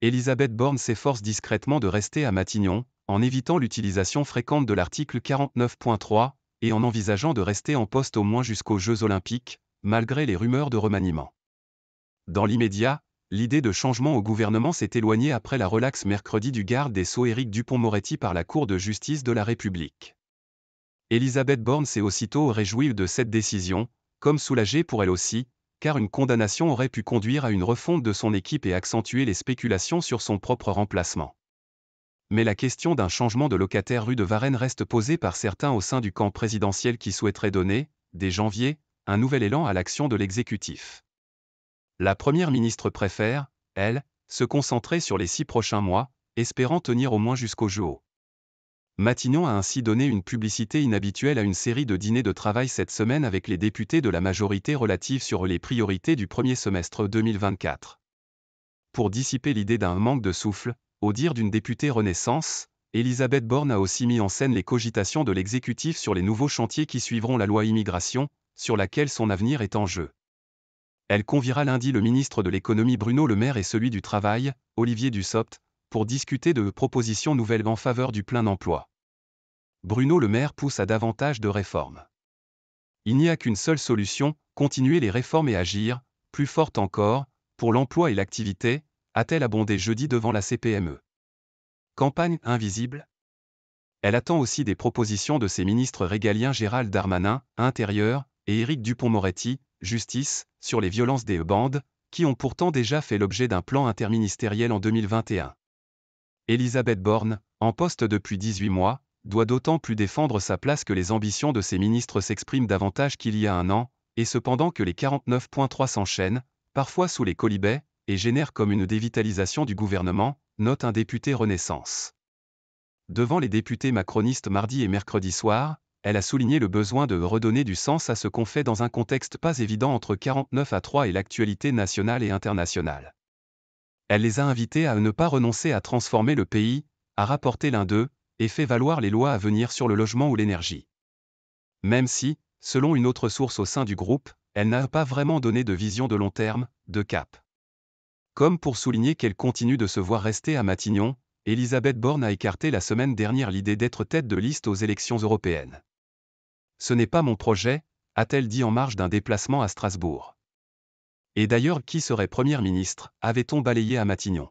Elisabeth Borne s'efforce discrètement de rester à Matignon, en évitant l'utilisation fréquente de l'article 49.3, et en envisageant de rester en poste au moins jusqu'aux Jeux olympiques, malgré les rumeurs de remaniement. Dans l'immédiat, l'idée de changement au gouvernement s'est éloignée après la relaxe mercredi du garde des Sceaux Éric Dupont-Moretti par la Cour de justice de la République. Elisabeth Borne s'est aussitôt réjouie de cette décision, comme soulagée pour elle aussi, car une condamnation aurait pu conduire à une refonte de son équipe et accentuer les spéculations sur son propre remplacement. Mais la question d'un changement de locataire rue de Varennes reste posée par certains au sein du camp présidentiel qui souhaiterait donner, dès janvier, un nouvel élan à l'action de l'exécutif. La Première ministre préfère, elle, se concentrer sur les six prochains mois, espérant tenir au moins jusqu'au jour. Matignon a ainsi donné une publicité inhabituelle à une série de dîners de travail cette semaine avec les députés de la majorité relative sur les priorités du premier semestre 2024. Pour dissiper l'idée d'un manque de souffle, au dire d'une députée Renaissance, Elisabeth Borne a aussi mis en scène les cogitations de l'exécutif sur les nouveaux chantiers qui suivront la loi immigration, sur laquelle son avenir est en jeu. Elle conviera lundi le ministre de l'économie Bruno Le Maire et celui du Travail, Olivier Dussopt, pour discuter de propositions nouvelles en faveur du plein emploi. Bruno Le Maire pousse à davantage de réformes. Il n'y a qu'une seule solution, continuer les réformes et agir, plus forte encore, pour l'emploi et l'activité, a-t-elle abondé jeudi devant la CPME. Campagne invisible Elle attend aussi des propositions de ses ministres régaliens Gérald Darmanin, Intérieur, et Éric Dupont-Moretti, Justice, sur les violences des bandes, qui ont pourtant déjà fait l'objet d'un plan interministériel en 2021. Elisabeth Borne, en poste depuis 18 mois, doit d'autant plus défendre sa place que les ambitions de ses ministres s'expriment davantage qu'il y a un an, et cependant que les 49.3 s'enchaînent, parfois sous les colibets, et génèrent comme une dévitalisation du gouvernement, note un député Renaissance. Devant les députés macronistes mardi et mercredi soir, elle a souligné le besoin de redonner du sens à ce qu'on fait dans un contexte pas évident entre 49 à 3 et l'actualité nationale et internationale. Elle les a invités à ne pas renoncer à transformer le pays, à rapporter l'un d'eux, et fait valoir les lois à venir sur le logement ou l'énergie. Même si, selon une autre source au sein du groupe, elle n'a pas vraiment donné de vision de long terme, de cap. Comme pour souligner qu'elle continue de se voir rester à Matignon, Elisabeth Borne a écarté la semaine dernière l'idée d'être tête de liste aux élections européennes. Ce n'est pas mon projet, a-t-elle dit en marge d'un déplacement à Strasbourg. Et d'ailleurs, qui serait Première ministre avait-on balayé à Matignon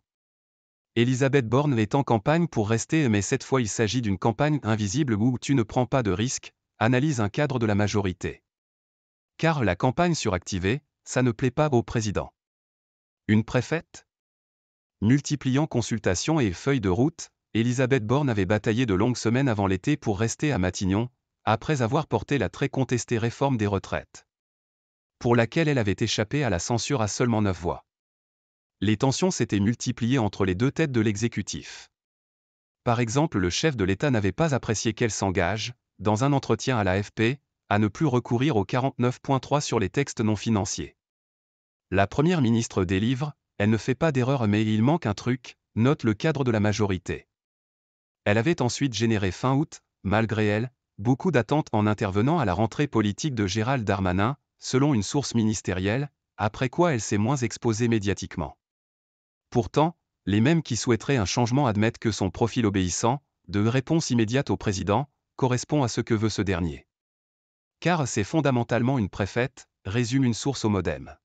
Elisabeth Borne est en campagne pour rester mais cette fois il s'agit d'une campagne invisible où tu ne prends pas de risques, analyse un cadre de la majorité. Car la campagne suractivée, ça ne plaît pas au président. Une préfète Multipliant consultations et feuilles de route, Elisabeth Borne avait bataillé de longues semaines avant l'été pour rester à Matignon, après avoir porté la très contestée réforme des retraites. Pour laquelle elle avait échappé à la censure à seulement 9 voix les tensions s'étaient multipliées entre les deux têtes de l'exécutif. Par exemple, le chef de l'État n'avait pas apprécié qu'elle s'engage, dans un entretien à l'AFP, à ne plus recourir au 49.3 sur les textes non financiers. La première ministre délivre, elle ne fait pas d'erreur mais il manque un truc, note le cadre de la majorité. Elle avait ensuite généré fin août, malgré elle, beaucoup d'attentes en intervenant à la rentrée politique de Gérald Darmanin, selon une source ministérielle, après quoi elle s'est moins exposée médiatiquement. Pourtant, les mêmes qui souhaiteraient un changement admettent que son profil obéissant, de réponse immédiate au président, correspond à ce que veut ce dernier. Car c'est fondamentalement une préfète, résume une source au modem.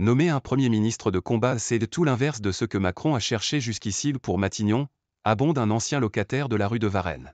Nommer un Premier ministre de combat, c'est de tout l'inverse de ce que Macron a cherché jusqu'ici pour Matignon, abonde un ancien locataire de la rue de Varennes.